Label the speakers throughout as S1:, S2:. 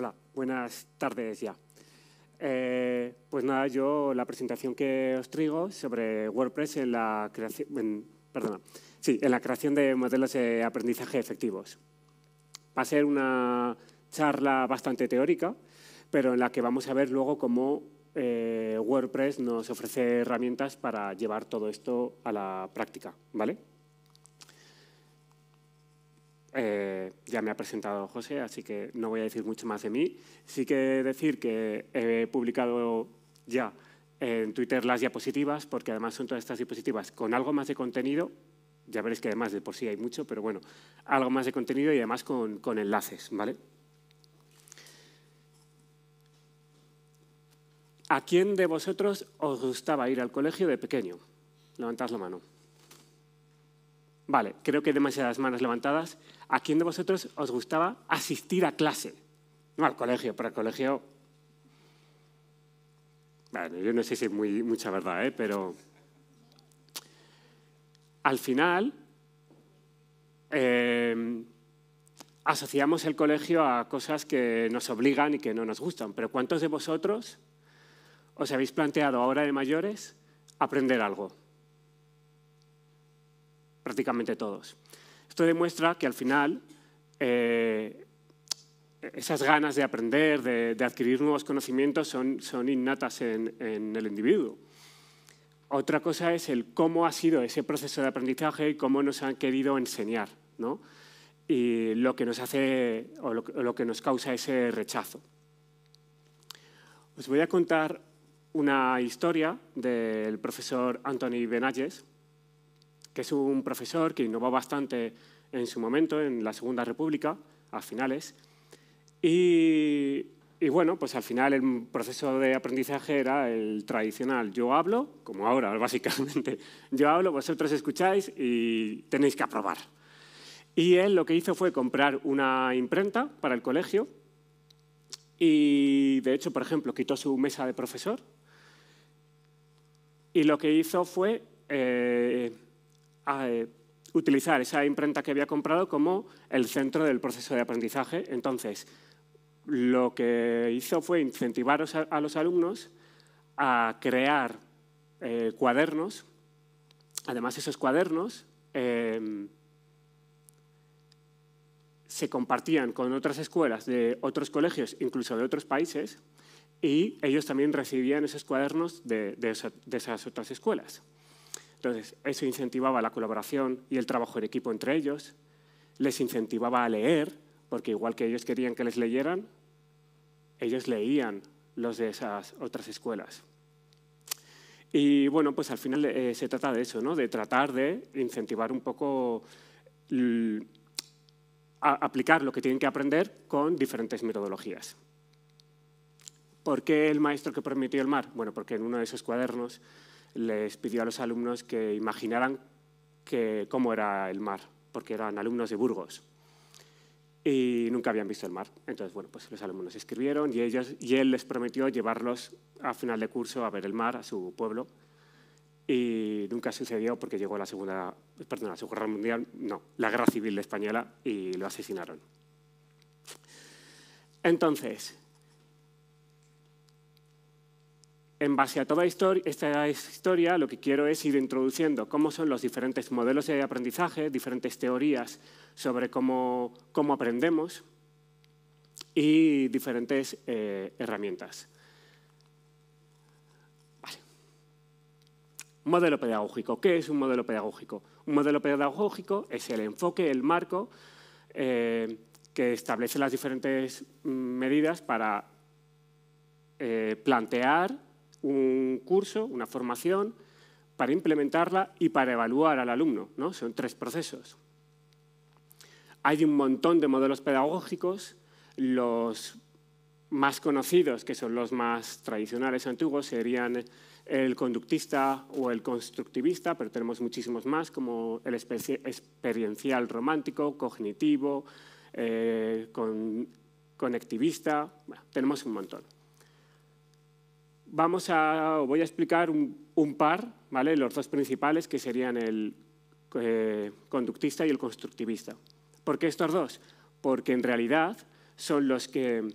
S1: Hola, buenas tardes ya. Eh, pues nada, yo la presentación que os traigo sobre WordPress en la creación, en, la creación de modelos de aprendizaje efectivos. Va a ser una charla bastante teórica, pero en la que vamos a ver luego cómo eh, WordPress nos ofrece herramientas para llevar todo esto a la práctica, ¿vale? Eh, ya me ha presentado José, así que no voy a decir mucho más de mí. Sí que decir que he publicado ya en Twitter las diapositivas, porque además son todas estas diapositivas con algo más de contenido. Ya veréis que además de por sí hay mucho, pero bueno, algo más de contenido y además con, enlaces, ¿vale? ¿A quién de vosotros os gustaba ir al colegio de pequeño? Levantad la mano. Vale, creo que hay demasiadas manos levantadas. ¿A quién de vosotros os gustaba asistir a clase? No al colegio, pero al colegio... Bueno, yo no sé si es muy, mucha verdad, ¿eh? pero... Al final, em, asociamos el colegio a cosas que nos obligan y que no nos gustan. Pero ¿cuántos de vosotros os habéis planteado ahora de mayores aprender algo? prácticamente todos. Esto demuestra que al final eh, esas ganas de aprender, de, adquirir nuevos conocimientos son, innatas en, el individuo. Otra cosa es el cómo ha sido ese proceso de aprendizaje y cómo nos han querido enseñar, Y lo que nos hace o lo, que nos causa ese rechazo. Os voy a contar una historia del profesor Anthony Benalles que es un profesor que innovó bastante en su momento, en la Segunda República, a finales. Y, bueno, pues al final el proceso de aprendizaje era el tradicional. Yo hablo, como ahora, básicamente. Yo hablo, vosotros escucháis y tenéis que aprobar. Y él lo que hizo fue comprar una imprenta para el colegio y, de hecho, por ejemplo, quitó su mesa de profesor y lo que hizo fue... Eh, a, eh, utilizar esa imprenta que había comprado como el centro del proceso de aprendizaje. Entonces, lo que hizo fue incentivar a, los alumnos a crear eh, cuadernos. Además, esos cuadernos em, se compartían con otras escuelas de otros colegios, incluso de otros países, y ellos también recibían esos cuadernos de esas otras escuelas. Entonces, eso incentivaba la colaboración y el trabajo en equipo entre ellos, les incentivaba a leer, porque igual que ellos querían que les leyeran, ellos leían los de esas otras escuelas. Y bueno, pues al final eh, se trata de eso, ¿no? de tratar de incentivar un poco, mm, a aplicar lo que tienen que aprender con diferentes metodologías. ¿Por qué el maestro que permitió el mar? Bueno, porque en uno de esos cuadernos les pidió a los alumnos que imaginaran que, cómo era el mar, porque eran alumnos de Burgos y nunca habían visto el mar. Entonces, bueno, pues los alumnos escribieron y, ellos, y él les prometió llevarlos a final de curso a ver el mar, a su pueblo, y nunca sucedió porque llegó la segunda, perdón, la Segunda Guerra Mundial, no, la Guerra Civil Española y lo asesinaron. Entonces, en base a toda esta historia, lo que quiero es ir introduciendo cómo son los diferentes modelos de aprendizaje, diferentes teorías sobre cómo, aprendemos y diferentes eh, herramientas. Modelo pedagógico. ¿Qué es un modelo pedagógico? Un modelo pedagógico es el enfoque, el marco eh, que establece las diferentes mm, medidas para eh, plantear un curso, una formación, para implementarla y para evaluar al alumno. ¿no? Son tres procesos. Hay un montón de modelos pedagógicos, los más conocidos, que son los más tradicionales, antiguos, serían el conductista o el constructivista, pero tenemos muchísimos más, como el experiencial romántico, cognitivo, eh, conectivista, tenemos un montón vamos a, voy a explicar un, par, los dos principales, que serían el eh, conductista y el constructivista. ¿Por qué estos dos? Porque en realidad son los que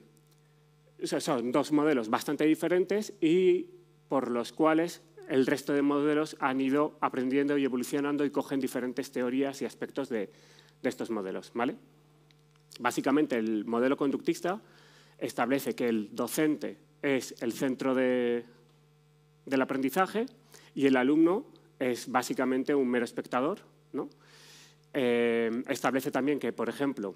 S1: son dos modelos bastante diferentes y por los cuales el resto de modelos han ido aprendiendo y evolucionando y cogen diferentes teorías y aspectos de, estos modelos. Básicamente el modelo conductista establece que el docente es el centro del aprendizaje y el alumno es básicamente un mero espectador. ¿no? Eh, establece también que, por ejemplo,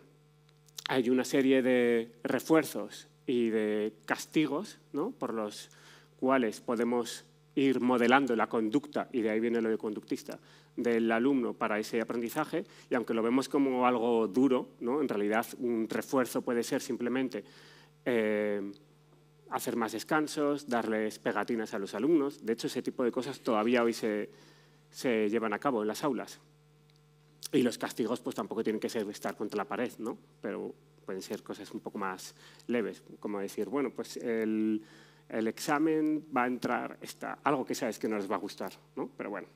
S1: hay una serie de refuerzos y de castigos ¿no? por los cuales podemos ir modelando la conducta, y de ahí viene lo de conductista, del alumno para ese aprendizaje, y aunque lo vemos como algo duro, ¿no? en realidad un refuerzo puede ser simplemente eh, hacer más descansos, darles pegatinas a los alumnos. De hecho, ese tipo de cosas todavía hoy se, llevan a cabo en las aulas. Y los castigos pues tampoco tienen que ser estar contra la pared, ¿no? Pero pueden ser cosas un poco más leves, como decir, bueno, pues el, examen va a entrar esta, algo que sabes que no les va a gustar, ¿no? Pero bueno,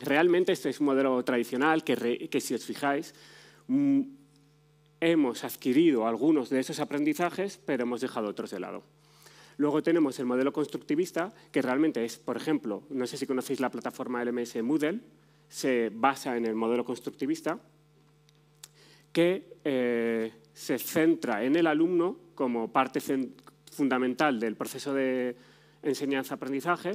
S1: realmente este es un modelo tradicional que, que si os fijáis, mm, hemos adquirido algunos de esos aprendizajes, pero hemos dejado otros de lado. Luego tenemos el modelo constructivista, que realmente es, por ejemplo, no sé si conocéis la plataforma LMS Moodle, se basa en el modelo constructivista, que eh, se centra en el alumno como parte fundamental del proceso de enseñanza-aprendizaje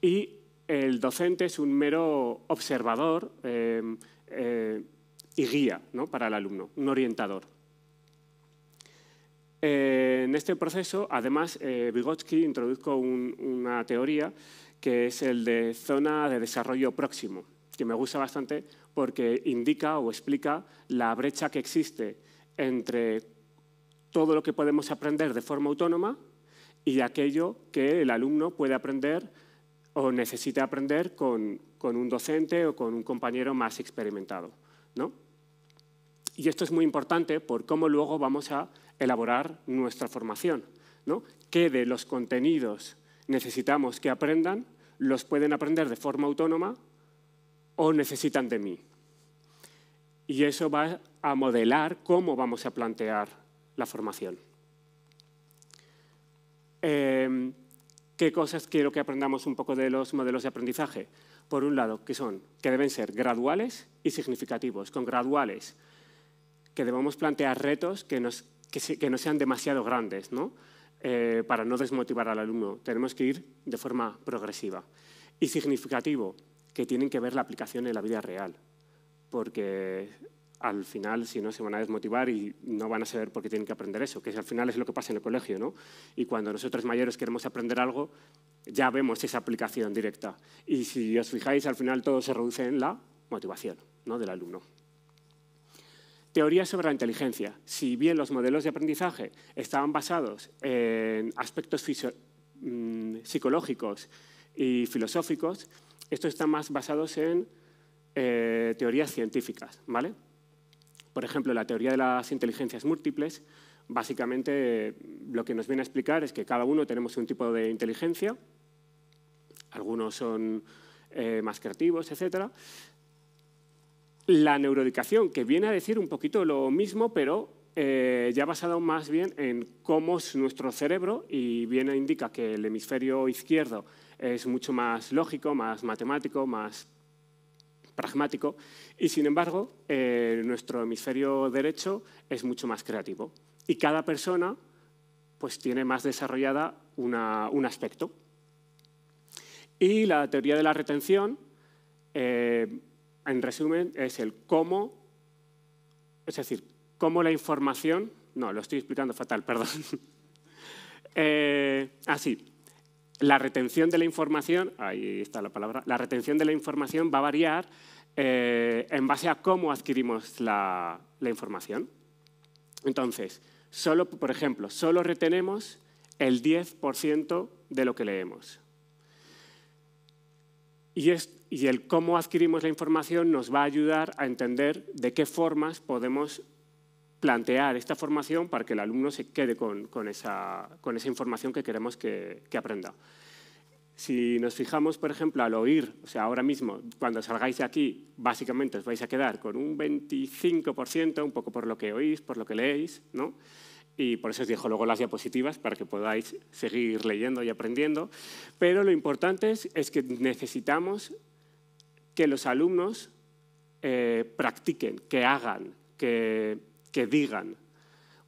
S1: y el docente es un mero observador, eh, eh, y guía ¿no? para el alumno, un orientador. Eh, en este proceso, además, eh, Vygotsky una teoría que es el de zona de desarrollo próximo, que me gusta bastante porque indica o explica la brecha que existe entre todo lo que podemos aprender de forma autónoma y aquello que el alumno puede aprender o necesita aprender con, con un docente o con un compañero más experimentado. ¿no? Y esto es muy importante por cómo luego vamos a elaborar nuestra formación. ¿no? ¿Qué de los contenidos necesitamos que aprendan? ¿Los pueden aprender de forma autónoma o necesitan de mí? Y eso va a modelar cómo vamos a plantear la formación. Em, ¿Qué cosas quiero que aprendamos un poco de los modelos de aprendizaje? Por un lado, que son que deben ser graduales y significativos. Con graduales que debamos plantear retos que, no sean demasiado grandes, eh, para no desmotivar al alumno. Tenemos que ir de forma progresiva. Y significativo, que tienen que ver la aplicación en la vida real, porque al final, si no, se van a desmotivar y no van a saber por qué tienen que aprender eso, que al final es lo que pasa en el colegio, Y cuando nosotros mayores queremos aprender algo, ya vemos esa aplicación directa. Y si os fijáis, al final todo se reduce en la motivación del alumno. Teorías sobre la inteligencia. Si bien los modelos de aprendizaje estaban basados en aspectos mm, psicológicos y filosóficos, estos están más basados en eh, teorías científicas. ¿vale? Por ejemplo, la teoría de las inteligencias múltiples, básicamente lo que nos viene a explicar es que cada uno tenemos un tipo de inteligencia, algunos son eh, más creativos, etcétera, la neuroeducación, que viene a decir un poquito lo mismo, pero eh, ya basado más bien en cómo es nuestro cerebro y bien indica que el hemisferio izquierdo es mucho más lógico, más matemático, más pragmático y sin embargo eh, nuestro hemisferio derecho es mucho más creativo y cada persona pues tiene más desarrollada un aspecto. Y la teoría de la retención eh, en resumen, es el cómo, es decir, cómo la información, no, lo estoy explicando fatal, perdón. Eh, así, ah, la retención de la información, ahí está la palabra, la retención de la información va a variar eh, en base a cómo adquirimos la, información. Entonces, solo, por ejemplo, solo retenemos el 10% de lo que leemos. Y esto y el cómo adquirimos la información nos va a ayudar a entender de qué formas podemos plantear esta formación para que el alumno se quede con, con, esa, con esa, información que queremos que, que, aprenda. Si nos fijamos, por ejemplo, al oír, o sea, ahora mismo, cuando salgáis de aquí, básicamente os vais a quedar con un 25%, un poco por lo que oís, por lo que leéis, ¿no? y por eso os dejo luego las diapositivas para que podáis seguir leyendo y aprendiendo, pero lo importante es, es que necesitamos que los alumnos eh, practiquen, que hagan, que, digan.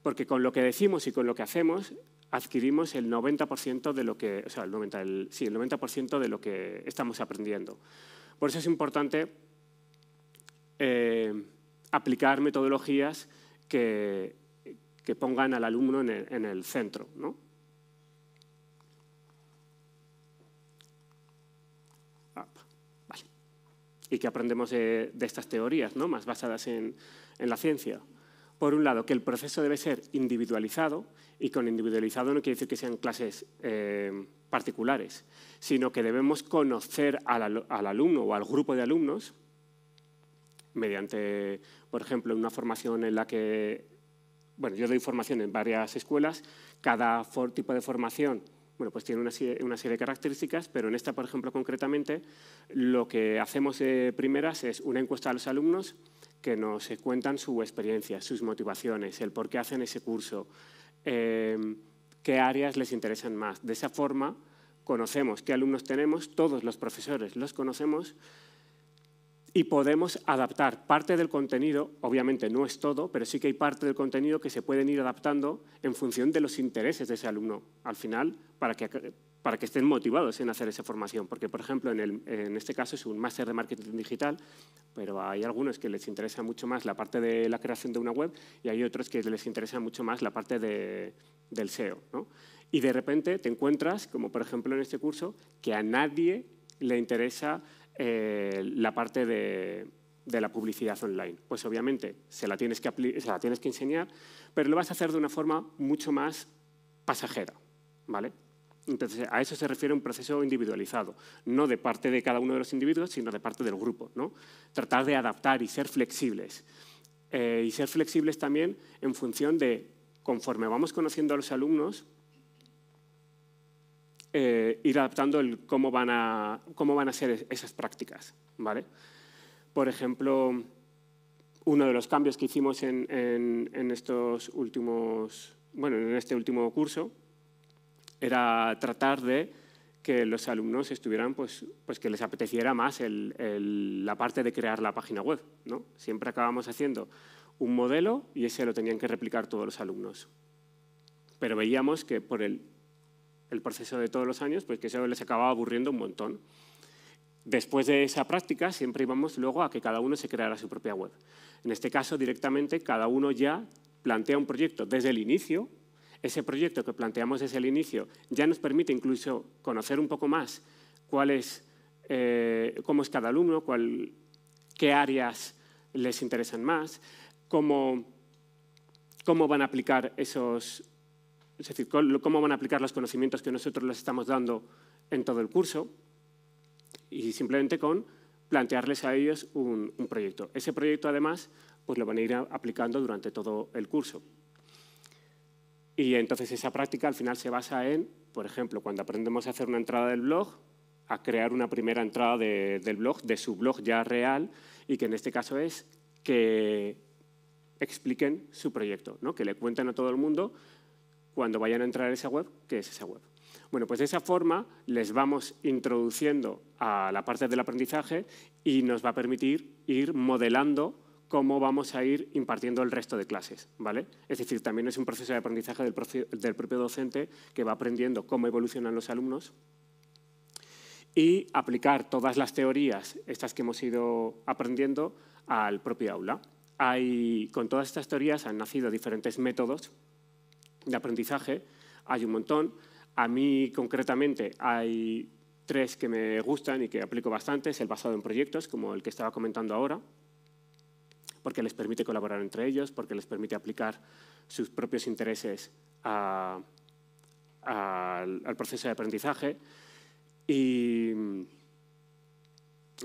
S1: Porque con lo que decimos y con lo que hacemos adquirimos el 90% de lo que, sea, el 90, de lo que estamos aprendiendo. Por eso es importante eh, aplicar metodologías que, pongan al alumno en el, en el centro. ¿no? y que aprendemos eh, de, estas teorías, más basadas en, la ciencia. Por un lado, que el proceso debe ser individualizado, y con individualizado no quiere decir que sean clases eh, particulares, sino que debemos conocer al, al alumno o al grupo de alumnos mediante, por ejemplo, una formación en la que, bueno, yo doy formación en varias escuelas, cada tipo de formación bueno, pues tiene una serie, de características, pero en esta, por ejemplo, concretamente, lo que hacemos primeras es una encuesta a los alumnos que nos cuentan su experiencia, sus motivaciones, el por qué hacen ese curso, em, qué áreas les interesan más. De esa forma, conocemos qué alumnos tenemos, todos los profesores los conocemos y podemos adaptar parte del contenido, obviamente no es todo, pero sí que hay parte del contenido que se pueden ir adaptando en función de los intereses de ese alumno, al final, para que, para que estén motivados en hacer esa formación. Porque, por ejemplo, en, este caso es un máster de marketing digital, pero hay algunos que les interesa mucho más la parte de la creación de una web y hay otros que les interesa mucho más la parte del SEO. Y de repente te encuentras, como por ejemplo en este curso, que a nadie le interesa eh, la parte de, la publicidad online. Pues obviamente se la, tienes que enseñar, pero lo vas a hacer de una forma mucho más pasajera. ¿vale? Entonces, a eso se refiere un proceso individualizado, no de parte de cada uno de los individuos, sino de parte del grupo. ¿no? Tratar de adaptar y ser flexibles. Eh, y ser flexibles también en función de, conforme vamos conociendo a los alumnos, eh, ir adaptando cómo van a, cómo van a ser esas prácticas. ¿vale? Por ejemplo, uno de los cambios que hicimos en, estos últimos, bueno, en este último curso era tratar de que los alumnos estuvieran, pues, pues que les apeteciera más la parte de crear la página web. ¿no? Siempre acabamos haciendo un modelo y ese lo tenían que replicar todos los alumnos. Pero veíamos que por el el proceso de todos los años, pues que eso les acababa aburriendo un montón. Después de esa práctica siempre íbamos luego a que cada uno se creara su propia web. En este caso directamente cada uno ya plantea un proyecto desde el inicio. Ese proyecto que planteamos desde el inicio ya nos permite incluso conocer un poco más cuál es, eh, cómo es cada alumno, qué áreas les interesan más, cómo, cómo van a aplicar esos es decir, cómo van a aplicar los conocimientos que nosotros les estamos dando en todo el curso y simplemente con plantearles a ellos un, proyecto. Ese proyecto, además, pues lo van a ir aplicando durante todo el curso. Y entonces esa práctica al final se basa en, por ejemplo, cuando aprendemos a hacer una entrada del blog, a crear una primera entrada del blog, de su blog ya real, y que en este caso es que expliquen su proyecto, ¿no? que le cuenten a todo el mundo cuando vayan a entrar a esa web, qué es esa web. Bueno, pues de esa forma les vamos introduciendo a la parte del aprendizaje y nos va a permitir ir modelando cómo vamos a ir impartiendo el resto de clases. ¿vale? Es decir, también es un proceso de aprendizaje del, del propio docente que va aprendiendo cómo evolucionan los alumnos y aplicar todas las teorías, estas que hemos ido aprendiendo, al propio aula. Hay, con todas estas teorías han nacido diferentes métodos de aprendizaje, hay un montón. A mí concretamente hay tres que me gustan y que aplico bastante, es el basado en proyectos, como el que estaba comentando ahora, porque les permite colaborar entre ellos, porque les permite aplicar sus propios intereses al proceso de aprendizaje. Y,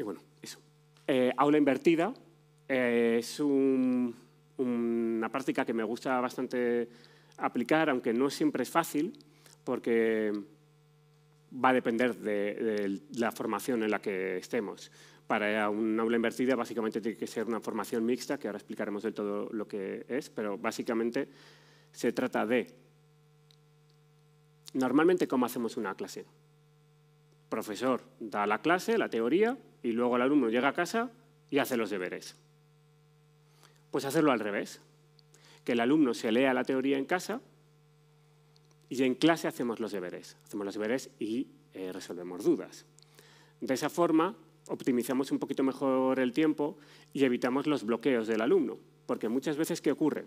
S1: bueno, eso. Eh, aula invertida eh, es una práctica que me gusta bastante aplicar, aunque no siempre es fácil, porque va a depender de, la formación en la que estemos. Para una aula invertida básicamente tiene que ser una formación mixta, que ahora explicaremos del todo lo que es, pero básicamente se trata de, normalmente, ¿cómo hacemos una clase? Profesor da la clase, la teoría, y luego el alumno llega a casa y hace los deberes. Pues hacerlo al revés que el alumno se lea la teoría en casa y en clase hacemos los deberes. Hacemos los deberes y eh, resolvemos dudas. De esa forma optimizamos un poquito mejor el tiempo y evitamos los bloqueos del alumno. Porque muchas veces, ¿qué ocurre?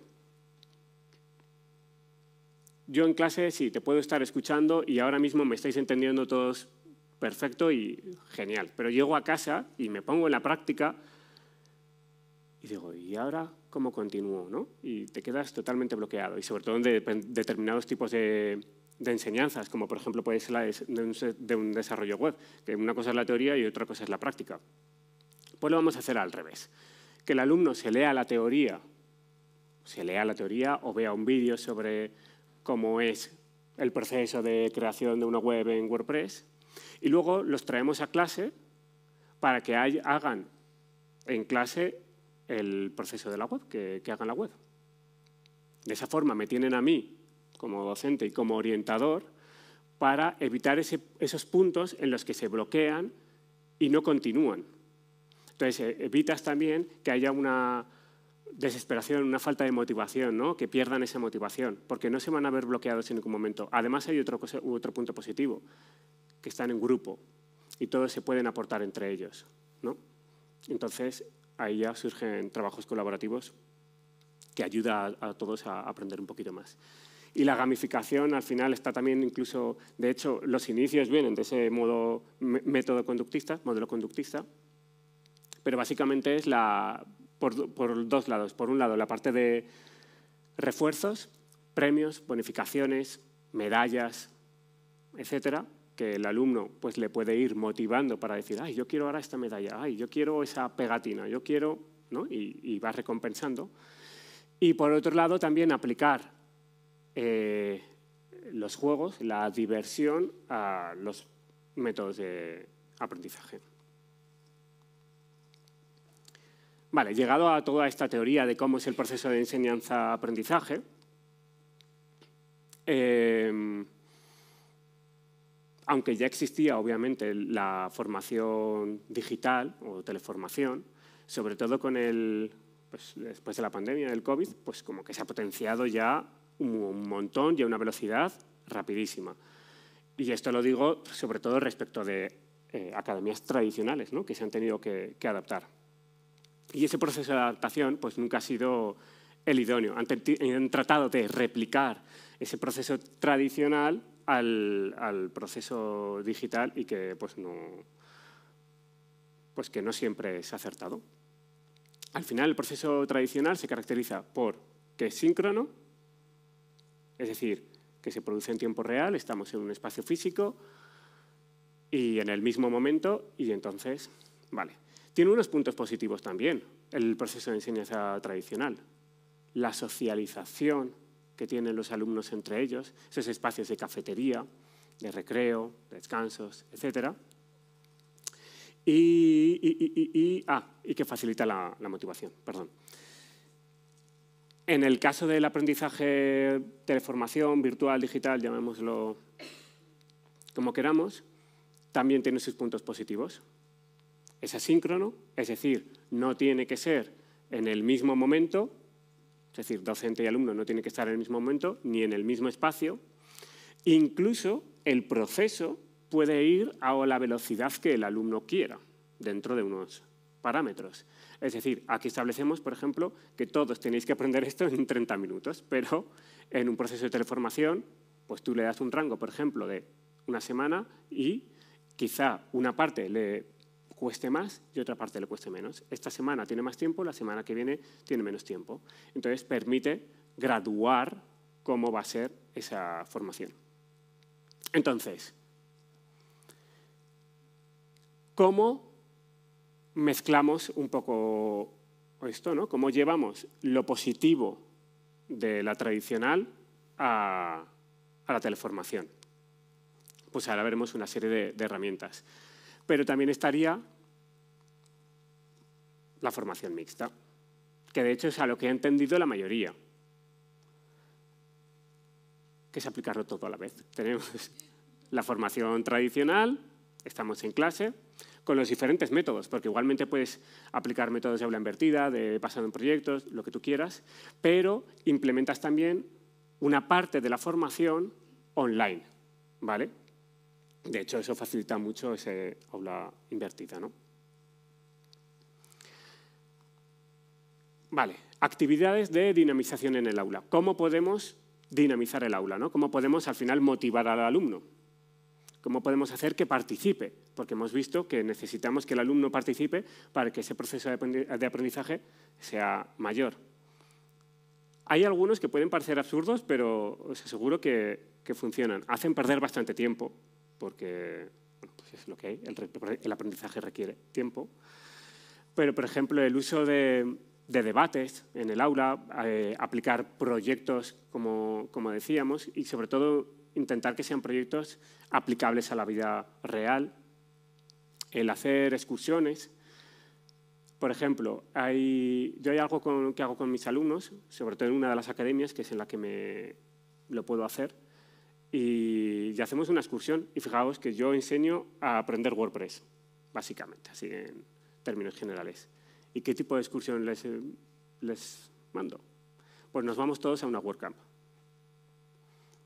S1: Yo en clase sí, te puedo estar escuchando y ahora mismo me estáis entendiendo todos perfecto y genial. Pero llego a casa y me pongo en la práctica y digo, ¿y ahora cómo continúo? Y te quedas totalmente bloqueado. Y sobre todo en determinados tipos de, enseñanzas, como por ejemplo puede ser la de un desarrollo web, que una cosa es la teoría y otra cosa es la práctica. Pues lo vamos a hacer al revés. Que el alumno se lea la teoría, se lea la teoría o vea un vídeo sobre cómo es el proceso de creación de una web en WordPress y luego los traemos a clase para que hagan en clase el proceso de la web, que, hagan la web. De esa forma me tienen a mí, como docente y como orientador, para evitar esos puntos en los que se bloquean y no continúan. Entonces, eh, evitas también que haya una desesperación, una falta de motivación, ¿no? que pierdan esa motivación, porque no se van a ver bloqueados en ningún momento. Además, hay otro, otro punto positivo, que están en grupo y todos se pueden aportar entre ellos. Entonces, ahí ya surgen trabajos colaborativos que ayuda a, todos a aprender un poquito más. Y la gamificación al final está también incluso, de hecho, los inicios vienen de ese modo método conductista, modelo conductista, pero básicamente es la, por, por dos lados. Por un lado, la parte de refuerzos, premios, bonificaciones, medallas, etcétera, que el alumno pues, le puede ir motivando para decir, ay, yo quiero ahora esta medalla, ay, yo quiero esa pegatina, yo quiero, ¿no? y, va recompensando. Y por otro lado, también aplicar eh, los juegos, la diversión a los métodos de aprendizaje. Vale, llegado a toda esta teoría de cómo es el proceso de enseñanza-aprendizaje, em, aunque ya existía obviamente la formación digital o teleformación, sobre todo con el, pues, después de la pandemia del COVID, pues como que se ha potenciado ya un, montón y a una velocidad rapidísima. Y esto lo digo sobre todo respecto de eh, academias tradicionales ¿no? que se han tenido que, adaptar. Y ese proceso de adaptación pues, nunca ha sido el idóneo. han tratado de replicar ese proceso tradicional al, proceso digital y que pues no, pues que no siempre es acertado. Al final, el proceso tradicional se caracteriza por que es síncrono, es decir, que se produce en tiempo real, estamos en un espacio físico y en el mismo momento, y entonces, vale. Tiene unos puntos positivos también el proceso de enseñanza tradicional. La socialización que tienen los alumnos entre ellos, esos espacios de cafetería, de recreo, descansos, etc. Ah, y, que facilita la, motivación, perdón. En el caso del aprendizaje teleformación virtual, digital, llamémoslo como queramos, también tiene sus puntos positivos. Es asíncrono, es decir, no tiene que ser en el mismo momento es decir, docente y alumno no tienen que estar en el mismo momento ni en el mismo espacio. Incluso el proceso puede ir a la velocidad que el alumno quiera dentro de unos parámetros. Es decir, aquí establecemos, por ejemplo, que todos tenéis que aprender esto en 30 minutos, pero en un proceso de teleformación, pues tú le das un rango, por ejemplo, de una semana y quizá una parte le cueste más y otra parte le cueste menos. Esta semana tiene más tiempo, la semana que viene tiene menos tiempo. Entonces permite graduar cómo va a ser esa formación. Entonces, ¿cómo mezclamos un poco esto? ¿no? ¿Cómo llevamos lo positivo de la tradicional a, la teleformación? Pues ahora veremos una serie de herramientas pero también estaría la formación mixta, que de hecho es a lo que ha entendido la mayoría, que es aplicarlo todo a la vez. Tenemos la formación tradicional, estamos en clase, con los diferentes métodos, porque igualmente puedes aplicar métodos de aula invertida, de pasando en proyectos, lo que tú quieras, pero implementas también una parte de la formación online, ¿vale? De hecho, eso facilita mucho esa aula invertida. ¿no? Vale, actividades de dinamización en el aula. ¿Cómo podemos dinamizar el aula? ¿Cómo podemos al final motivar al alumno? ¿Cómo podemos hacer que participe? Porque hemos visto que necesitamos que el alumno participe para que ese proceso de aprendizaje sea mayor. Hay algunos que pueden parecer absurdos, pero os aseguro que, que funcionan. Hacen perder bastante tiempo porque pues, es lo que hay, el, aprendizaje requiere tiempo. Pero, por ejemplo, el uso de, debates en el aula, eh, aplicar proyectos, como, como decíamos, y sobre todo intentar que sean proyectos aplicables a la vida real, el hacer excursiones. Por ejemplo, hay, yo hay algo que hago con mis alumnos, sobre todo en una de las academias, que es en la que me lo puedo hacer, y, hacemos una excursión. Y fijaos que yo enseño a aprender WordPress, básicamente, así en términos generales. ¿Y qué tipo de excursión les, eh, mando? Pues nos vamos todos a una WordCamp,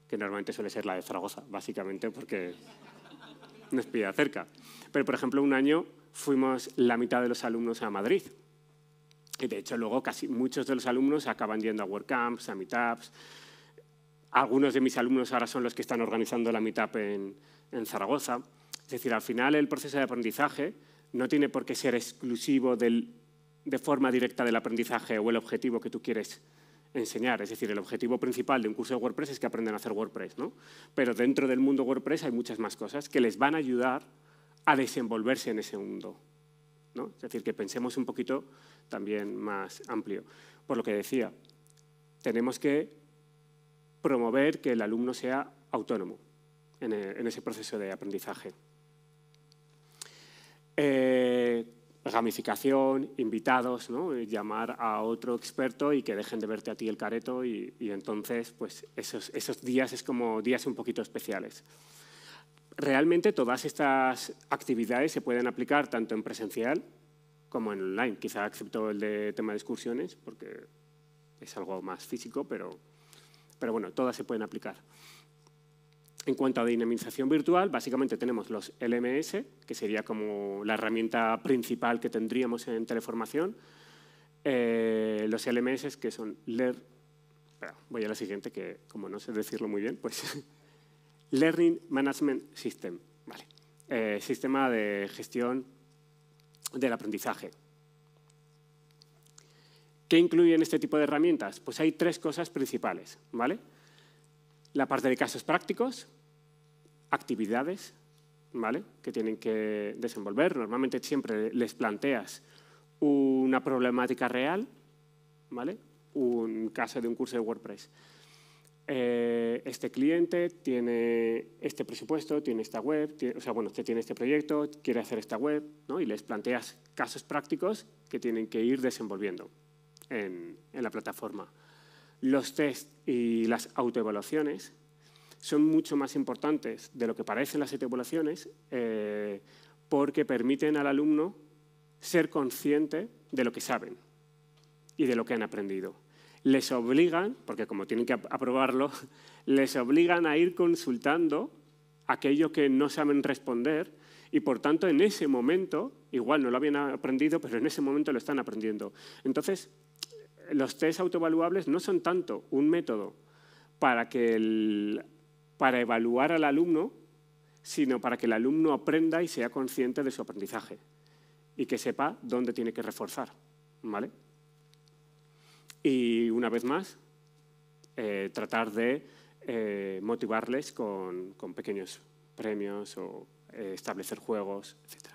S1: que normalmente suele ser la de Zaragoza, básicamente porque nos pide cerca. Pero, por ejemplo, un año fuimos la mitad de los alumnos a Madrid. Y de hecho, luego casi muchos de los alumnos acaban yendo a WordCamps, a Meetups, algunos de mis alumnos ahora son los que están organizando la meetup en, Zaragoza. Es decir, al final el proceso de aprendizaje no tiene por qué ser exclusivo de forma directa del aprendizaje o el objetivo que tú quieres enseñar. Es decir, el objetivo principal de un curso de WordPress es que aprendan a hacer WordPress. ¿no? Pero dentro del mundo WordPress hay muchas más cosas que les van a ayudar a desenvolverse en ese mundo. ¿no? Es decir, que pensemos un poquito también más amplio. Por lo que decía, tenemos que promover que el alumno sea autónomo en, eh, ese proceso de aprendizaje. Eh, gamificación, invitados, ¿no? Eh, llamar a otro experto y que dejen de verte a ti el careto y, entonces pues esos, esos, días es como días un poquito especiales. Realmente todas estas actividades se pueden aplicar tanto en presencial como en online, quizá excepto el de tema de excursiones, porque es algo más físico, pero pero bueno, todas se pueden aplicar. En cuanto a dinamización virtual, básicamente tenemos los LMS, que sería como la herramienta principal que tendríamos en teleformación. Eh, los LMS, que son voy a la siguiente, que como no sé decirlo muy bien, pues... Learning Management System, vale. Eh, sistema de gestión del aprendizaje, ¿Qué incluyen este tipo de herramientas? Pues hay tres cosas principales, ¿vale? La parte de casos prácticos, actividades, ¿vale? Que tienen que desenvolver. Normalmente siempre les planteas una problemática real, ¿vale? Un caso de un curso de WordPress. Eh, este cliente tiene este presupuesto, tiene esta web, tiene, o sea, bueno, usted tiene este proyecto, quiere hacer esta web, ¿no? Y les planteas casos prácticos que tienen que ir desenvolviendo en, la plataforma. Los test y las autoevaluaciones son mucho más importantes de lo que parecen las autoevaluaciones eh, porque permiten al alumno ser consciente de lo que saben y de lo que han aprendido. Les obligan, porque como tienen que aprobarlo, les obligan a ir consultando aquello que no saben responder y por tanto, en ese momento, igual no lo habían aprendido, pero en ese momento lo están aprendiendo. Entonces, los test autoevaluables no son tanto un método para, que para evaluar al alumno, sino para que el alumno aprenda y sea consciente de su aprendizaje y que sepa dónde tiene que reforzar. ¿vale? Y una vez más, eh, tratar de eh, motivarles con, con pequeños premios o eh, establecer juegos, etc.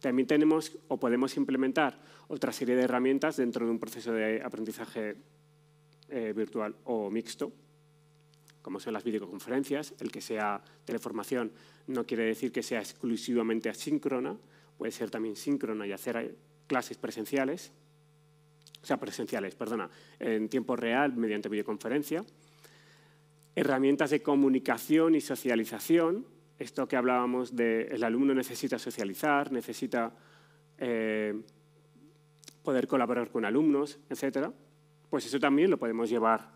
S1: También tenemos o podemos implementar otra serie de herramientas dentro de un proceso de aprendizaje eh, virtual o mixto, como son las videoconferencias. El que sea teleformación no quiere decir que sea exclusivamente asíncrona, puede ser también síncrona y hacer eh, clases presenciales, o sea, presenciales, perdona, en tiempo real mediante videoconferencia. Herramientas de comunicación y socialización, esto que hablábamos de el alumno necesita socializar, necesita eh, poder colaborar con alumnos, etc., pues eso también lo podemos llevar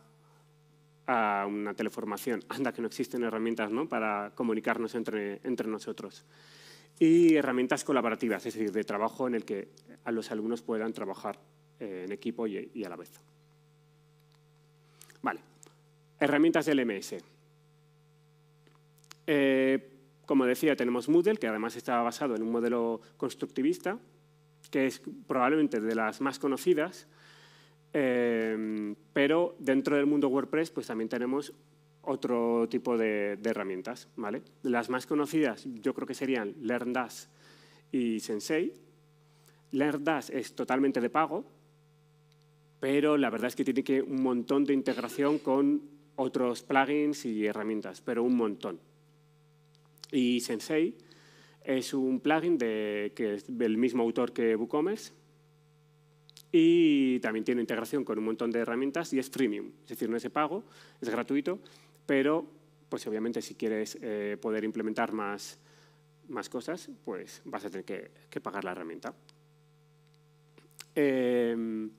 S1: a una teleformación. Anda, que no existen herramientas ¿no? para comunicarnos entre, nosotros. Y herramientas colaborativas, es decir, de trabajo en el que a los alumnos puedan trabajar eh, en equipo y, y a la vez. Vale, herramientas del MS como decía, tenemos Moodle, que además está basado en un modelo constructivista, que es probablemente de las más conocidas, eh, pero dentro del mundo WordPress pues también tenemos otro tipo de, herramientas. ¿vale? Las más conocidas yo creo que serían LearnDash y Sensei. LearnDash es totalmente de pago, pero la verdad es que tiene que un montón de integración con otros plugins y herramientas, pero un montón. Y Sensei es un plugin que del mismo autor que WooCommerce y también tiene integración con un montón de herramientas y es freemium, es decir, no es de pago, es gratuito, pero pues obviamente si quieres eh, poder implementar más, más cosas, pues vas a tener que, pagar la herramienta. Em,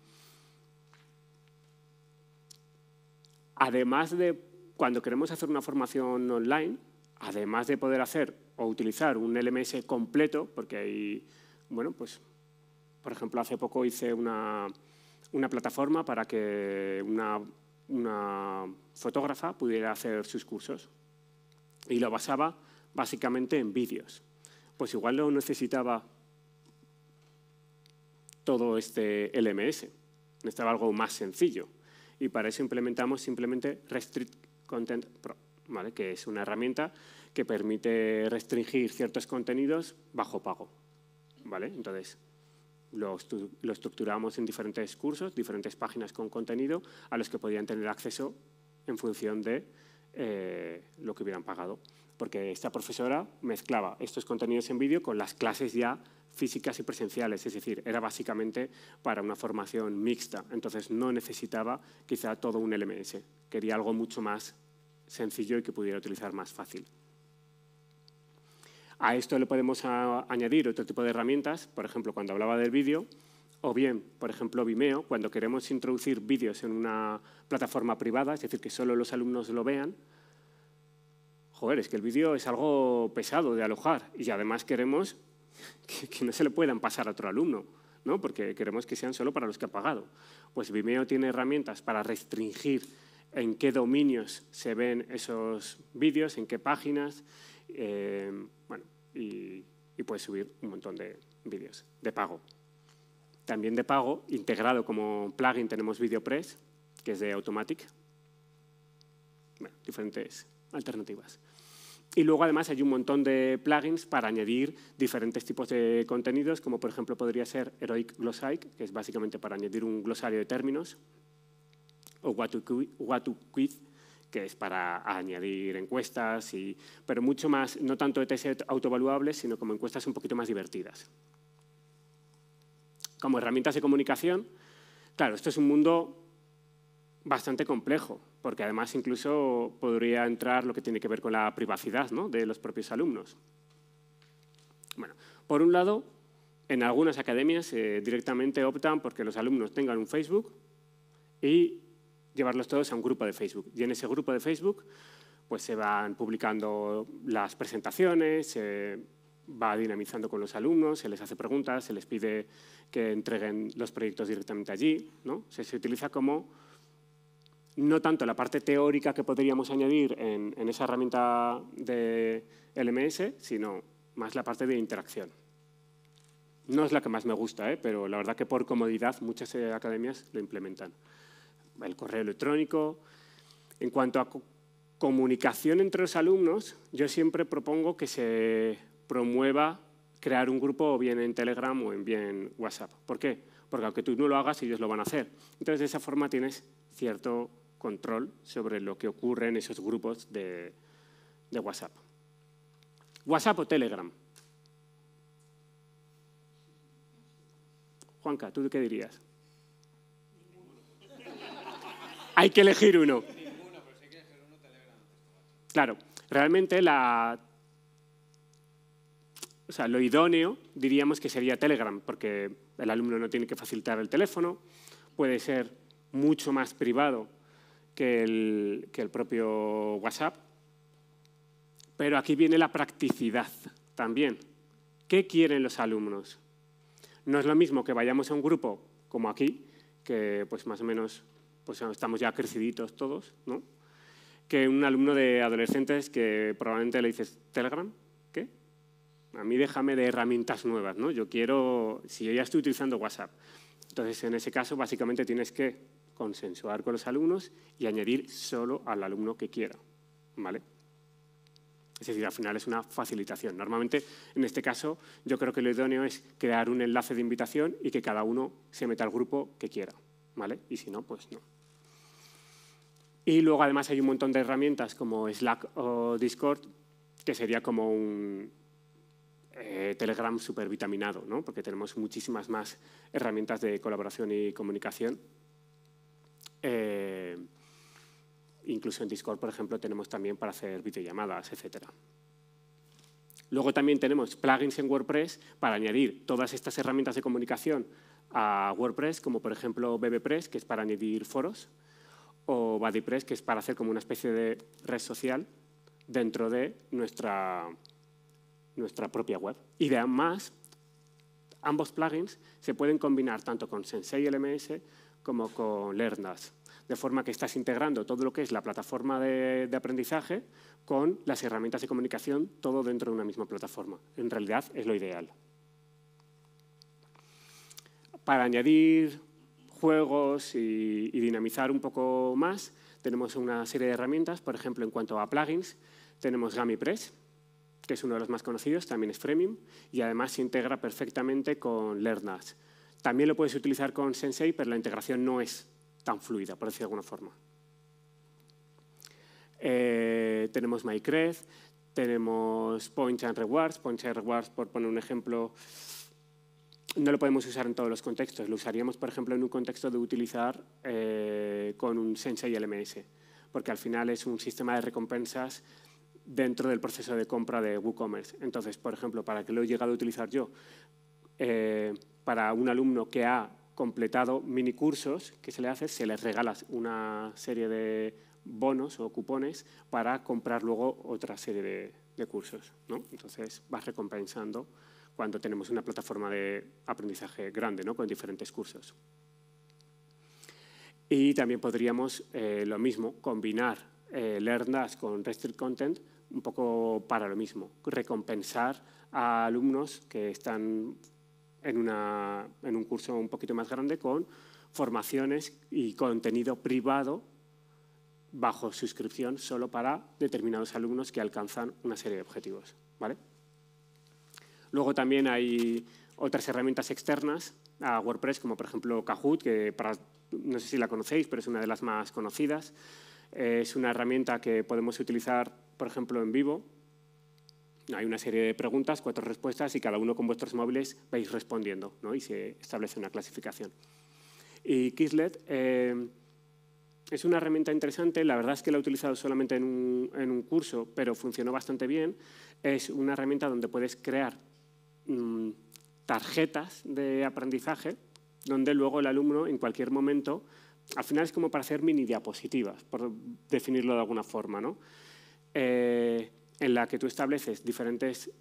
S1: además de cuando queremos hacer una formación online, además de poder hacer o utilizar un LMS completo, porque hay, bueno, pues, por ejemplo, hace poco hice una, plataforma para que una, una fotógrafa pudiera hacer sus cursos y lo basaba básicamente en vídeos. Pues igual no necesitaba todo este LMS, necesitaba algo más sencillo y para eso implementamos simplemente Restrict Content Pro que es una herramienta que permite restringir ciertos contenidos bajo pago. ¿vale? Entonces, lo, estructuramos en diferentes cursos, diferentes páginas con contenido a los que podían tener acceso en función de eh, lo que hubieran pagado. Porque esta profesora mezclaba estos contenidos en vídeo con las clases ya físicas y presenciales, es decir, era básicamente para una formación mixta, entonces no necesitaba quizá todo un LMS, quería algo mucho más sencillo y que pudiera utilizar más fácil. A esto le podemos añadir otro tipo de herramientas, por ejemplo, cuando hablaba del vídeo, o bien, por ejemplo, Vimeo, cuando queremos introducir vídeos en una plataforma privada, es decir, que solo los alumnos lo vean, joder, es que el vídeo es algo pesado de alojar y además queremos que, no se le puedan pasar a otro alumno, ¿no? porque queremos que sean solo para los que ha pagado. Pues Vimeo tiene herramientas para restringir en qué dominios se ven esos vídeos, en qué páginas, eh, bueno, y, puedes subir un montón de vídeos de pago. También de pago, integrado como plugin tenemos VideoPress, que es de Automatic. Bueno, diferentes alternativas. Y luego además hay un montón de plugins para añadir diferentes tipos de contenidos, como por ejemplo podría ser Heroic Glossary, que es básicamente para añadir un glosario de términos, o What to, Quiz, que es para añadir encuestas, y, pero mucho más, no tanto de test autovaluables, sino como encuestas un poquito más divertidas. Como herramientas de comunicación, claro, esto es un mundo bastante complejo, porque además incluso podría entrar lo que tiene que ver con la privacidad ¿no? de los propios alumnos. Bueno, por un lado, en algunas academias eh, directamente optan porque los alumnos tengan un Facebook y llevarlos todos a un grupo de Facebook. Y en ese grupo de Facebook pues se van publicando las presentaciones, se va dinamizando con los alumnos, se les hace preguntas, se les pide que entreguen los proyectos directamente allí. ¿no? Se, se utiliza como no tanto la parte teórica que podríamos añadir en, en, esa herramienta de LMS, sino más la parte de interacción. No es la que más me gusta, ¿eh? pero la verdad que por comodidad muchas eh, academias lo implementan el correo electrónico. En cuanto a comunicación entre los alumnos, yo siempre propongo que se promueva crear un grupo o bien en Telegram o en bien WhatsApp. ¿Por qué? Porque aunque tú no lo hagas, ellos lo van a hacer. Entonces, de esa forma tienes cierto control sobre lo que ocurre en esos grupos de, de WhatsApp. WhatsApp o Telegram. Juanca, ¿tú qué dirías? hay que elegir uno. Claro, realmente la... O sea, lo idóneo diríamos que sería Telegram, porque el alumno no tiene que facilitar el teléfono, puede ser mucho más privado que el, que el propio WhatsApp, pero aquí viene la practicidad también. ¿Qué quieren los alumnos? No es lo mismo que vayamos a un grupo como aquí, que pues más o menos pues estamos ya creciditos todos, ¿no? que un alumno de adolescentes que probablemente le dices, Telegram, ¿qué? A mí déjame de herramientas nuevas, ¿no? Yo quiero, si yo ya estoy utilizando WhatsApp, entonces en ese caso básicamente tienes que consensuar con los alumnos y añadir solo al alumno que quiera, ¿vale? Es decir, al final es una facilitación. Normalmente, en este caso, yo creo que lo idóneo es crear un enlace de invitación y que cada uno se meta al grupo que quiera, ¿vale? Y si no, pues no. Y luego además hay un montón de herramientas como Slack o Discord, que sería como un eh, Telegram supervitaminado, vitaminado, ¿no? porque tenemos muchísimas más herramientas de colaboración y comunicación. Eh, incluso en Discord, por ejemplo, tenemos también para hacer videollamadas, etc. Luego también tenemos plugins en WordPress para añadir todas estas herramientas de comunicación a WordPress, como por ejemplo BBPress, que es para añadir foros o BuddyPress, que es para hacer como una especie de red social dentro de nuestra, nuestra propia web. Y además, ambos plugins se pueden combinar tanto con Sensei LMS como con LearnDash, de forma que estás integrando todo lo que es la plataforma de, aprendizaje con las herramientas de comunicación, todo dentro de una misma plataforma. En realidad es lo ideal. Para añadir juegos y, dinamizar un poco más, tenemos una serie de herramientas, por ejemplo, en cuanto a plugins, tenemos Gamipress que es uno de los más conocidos, también es freemium, y además se integra perfectamente con LearnAs. También lo puedes utilizar con Sensei, pero la integración no es tan fluida, por decir de alguna forma. Eh, tenemos MyCred, tenemos Point and Rewards. Point and Rewards, por poner un ejemplo, no lo podemos usar en todos los contextos. Lo usaríamos, por ejemplo, en un contexto de utilizar eh, con un Sensei LMS, porque al final es un sistema de recompensas dentro del proceso de compra de WooCommerce. Entonces, por ejemplo, para que lo he llegado a utilizar yo, eh, para un alumno que ha completado mini cursos que se le hace, se le regala una serie de bonos o cupones para comprar luego otra serie de, de cursos. ¿no? Entonces, vas recompensando cuando tenemos una plataforma de aprendizaje grande, ¿no? con diferentes cursos. Y también podríamos, eh, lo mismo, combinar eh, LearnDash con Restrict Content un poco para lo mismo, recompensar a alumnos que están en, en un curso un poquito más grande con formaciones y contenido privado bajo suscripción solo para determinados alumnos que alcanzan una serie de objetivos. ¿vale? Luego también hay otras herramientas externas a WordPress, como por ejemplo Kahoot, que no sé si la conocéis, pero es una de las más conocidas. Es una herramienta que podemos utilizar, por ejemplo, en vivo. Hay una serie de preguntas, cuatro respuestas y cada uno con vuestros móviles vais respondiendo ¿no? y se establece una clasificación. Y Quizlet eh, es una herramienta interesante, la verdad es que la he utilizado solamente en un, en un curso, pero funcionó bastante bien. Es una herramienta donde puedes crear Mm, tarjetas de aprendizaje donde luego el alumno en cualquier momento, al final es como para hacer mini diapositivas, por definirlo de alguna forma, ¿no? Eh, en la que tú estableces diferentes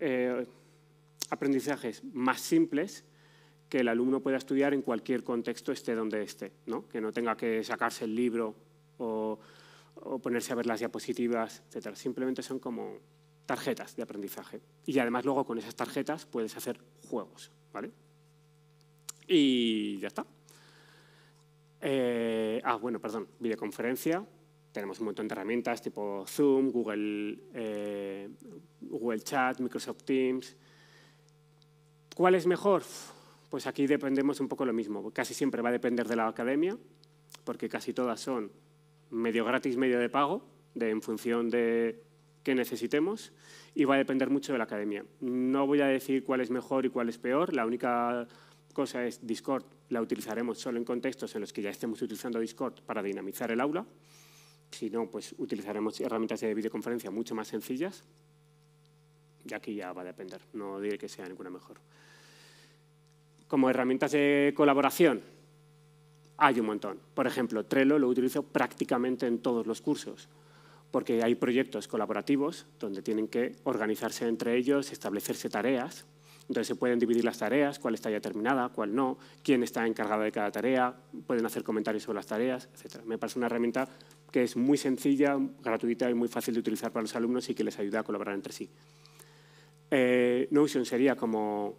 S1: eh, aprendizajes más simples que el alumno pueda estudiar en cualquier contexto, esté donde esté, ¿no? que no tenga que sacarse el libro o, ponerse a ver las diapositivas, etc. Simplemente son como tarjetas de aprendizaje. Y además luego con esas tarjetas puedes hacer juegos, Y ya está. Eh, ah, bueno, perdón, videoconferencia. Tenemos un montón de herramientas tipo Zoom, Google, eh, Google Chat, Microsoft Teams. ¿Cuál es mejor? Pues aquí dependemos un poco lo mismo. Casi siempre va a depender de la academia, porque casi todas son medio gratis, medio de pago, de, en función de que necesitemos y va a depender mucho de la academia. No voy a decir cuál es mejor y cuál es peor, la única cosa es Discord, la utilizaremos solo en contextos en los que ya estemos utilizando Discord para dinamizar el aula, si no, pues utilizaremos herramientas de videoconferencia mucho más sencillas, y aquí ya va a depender, no diré que sea ninguna mejor. Como herramientas de colaboración, hay un montón. Por ejemplo, Trello lo utilizo prácticamente en todos los cursos porque hay proyectos colaborativos donde tienen que organizarse entre ellos, establecerse tareas. Entonces se pueden dividir las tareas, cuál está ya terminada, cuál no, quién está encargado de cada tarea, pueden hacer comentarios sobre las tareas, etc. Me parece una herramienta que es muy sencilla, gratuita y muy fácil de utilizar para los alumnos y que les ayuda a colaborar entre sí. Eh, Notion sería como,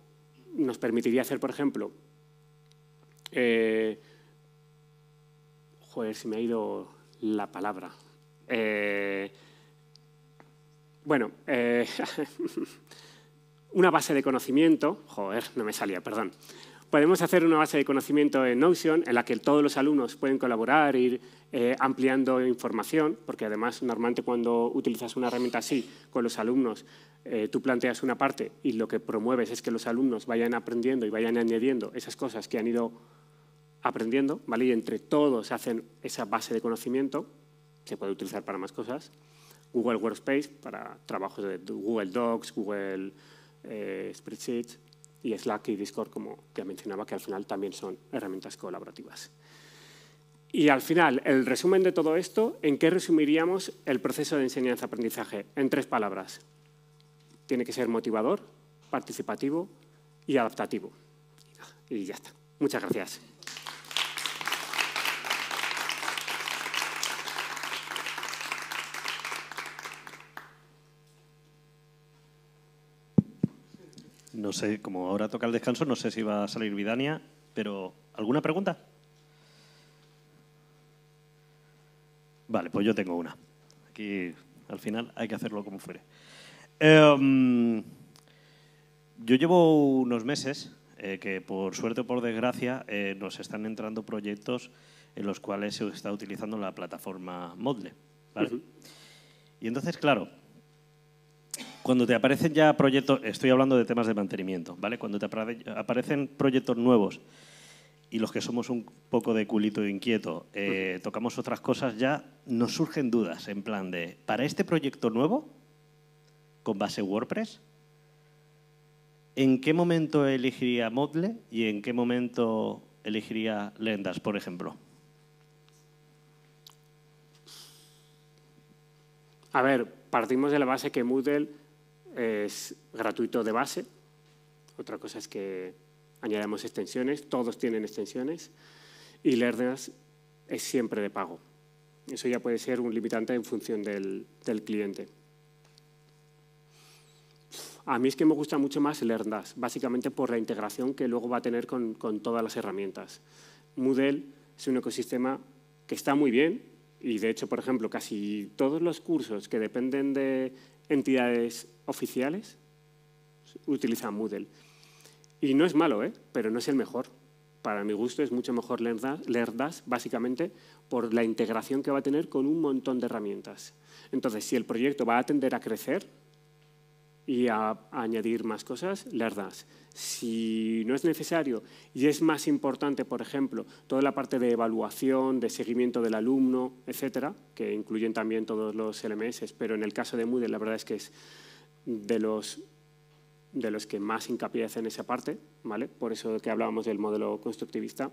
S1: nos permitiría hacer, por ejemplo, eh, joder, si me ha ido la palabra, eh, bueno, eh, una base de conocimiento, joder, no me salía, perdón. Podemos hacer una base de conocimiento en Notion en la que todos los alumnos pueden colaborar, ir eh, ampliando información, porque además normalmente cuando utilizas una herramienta así con los alumnos, tú planteas una parte y lo que promueves es que los alumnos vayan aprendiendo y vayan añadiendo esas cosas que han ido aprendiendo, ¿vale? Y entre todos hacen esa base de conocimiento se puede utilizar para más cosas. Google Workspace para trabajos de Google Docs, Google eh, Spreadsheets y Slack y Discord, como ya mencionaba, que al final también son herramientas colaborativas. Y al final, el resumen de todo esto, ¿en qué resumiríamos el proceso de enseñanza-aprendizaje? En tres palabras. Tiene que ser motivador, participativo y adaptativo. Y ya está. Muchas gracias.
S2: No sé, como ahora toca el descanso, no sé si va a salir Vidania, pero ¿alguna pregunta? Vale, pues yo tengo una. Aquí al final hay que hacerlo como fuere. Em, yo llevo unos meses eh, que por suerte o por desgracia eh, nos están entrando proyectos en los cuales se está utilizando la plataforma Modle. Y entonces, claro, cuando te aparecen ya proyectos, estoy hablando de temas de mantenimiento, ¿vale? Cuando te aparecen proyectos nuevos y los que somos un poco de culito e inquieto, eh, tocamos otras cosas, ya nos surgen dudas en plan de, para este proyecto nuevo, con base WordPress, ¿en qué momento elegiría Moodle? y en qué momento elegiría Lendas, por ejemplo?
S1: A ver, partimos de la base que Moodle es gratuito de base. Otra cosa es que añadamos extensiones, todos tienen extensiones, y LearnDash es siempre de pago. Eso ya puede ser un limitante en función del, cliente. A mí es que me gusta mucho más LearnDash, básicamente por la integración que luego va a tener con, con todas las herramientas. Moodle es un ecosistema que está muy bien y, de hecho, por ejemplo, casi todos los cursos que dependen de entidades oficiales utilizan Moodle. Y no es malo, ¿eh? pero no es el mejor. Para mi gusto es mucho mejor LearnDash, básicamente por la integración que va a tener con un montón de herramientas. Entonces, si el proyecto va a tender a crecer y a, añadir más cosas, LearnDash. Si no es necesario y es más importante, por ejemplo, toda la parte de evaluación, de seguimiento del alumno, etcétera, que incluyen también todos los LMS, pero en el caso de Moodle la verdad es que es de los, de los que más hincapié hacen esa parte, ¿vale? Por eso que hablábamos del modelo constructivista,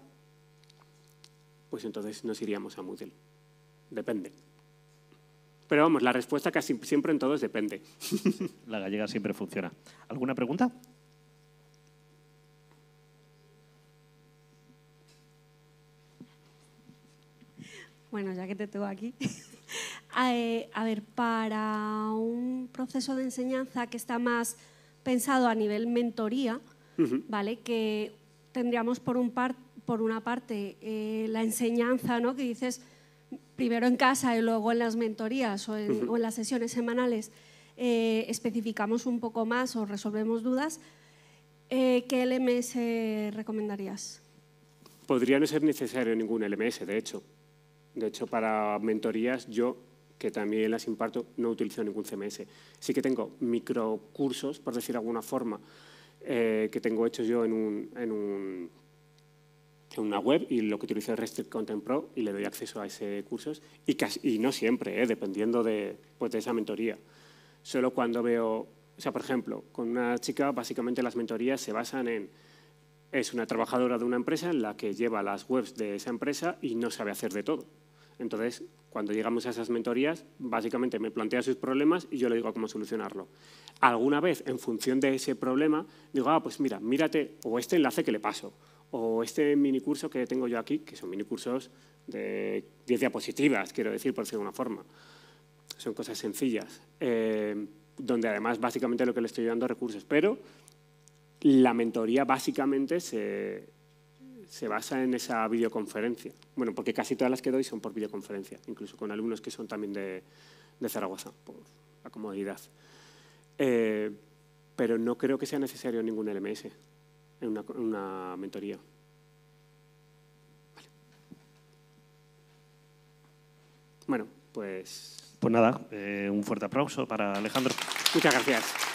S1: pues entonces nos iríamos a Moodle. Depende. Pero vamos, la respuesta casi siempre en todos depende.
S2: La gallega siempre funciona.
S1: ¿Alguna pregunta? Bueno, ya que te tengo aquí, eh, a, ver, para un proceso de enseñanza que está más pensado a nivel mentoría, ¿vale? Que tendríamos por, un por una parte eh, la enseñanza, ¿no? Que dices primero en casa y luego en las mentorías o en, las sesiones semanales. Eh, especificamos un poco más o resolvemos dudas, ¿qué LMS recomendarías? Podría no ser necesario ningún LMS, de hecho. De hecho, para mentorías yo que también las imparto, no utilizo ningún CMS. Sí que tengo microcursos, por decir alguna forma, eh, que tengo hechos yo en, una web y lo que utilizo es Restrict Content Pro y le doy acceso a ese cursos y, no siempre, eh, dependiendo de, pues, de esa mentoría. Solo cuando veo, o sea, por ejemplo, con una chica básicamente las mentorías se basan en es una trabajadora de una empresa en la que lleva las webs de esa empresa y no sabe hacer de todo entonces, cuando llegamos a esas mentorías, básicamente me plantea sus problemas y yo le digo cómo solucionarlo. Alguna vez, en función de ese problema, digo, ah, pues mira, mírate o este enlace que le paso, o este minicurso que tengo yo aquí, que son minicursos de 10 diapositivas, quiero decir, por decirlo de una forma. Son cosas sencillas, eh, donde además básicamente lo que le estoy dando recursos, pero la mentoría básicamente se, se basa en esa videoconferencia. Bueno, porque casi todas las que doy son por videoconferencia, incluso con alumnos que son también de, Zaragoza, por la comodidad. Eh, pero no creo que sea necesario ningún LMS en una, mentoría. Bueno, pues...
S2: Pues nada, eh, un fuerte aplauso para Alejandro. Muchas gracias.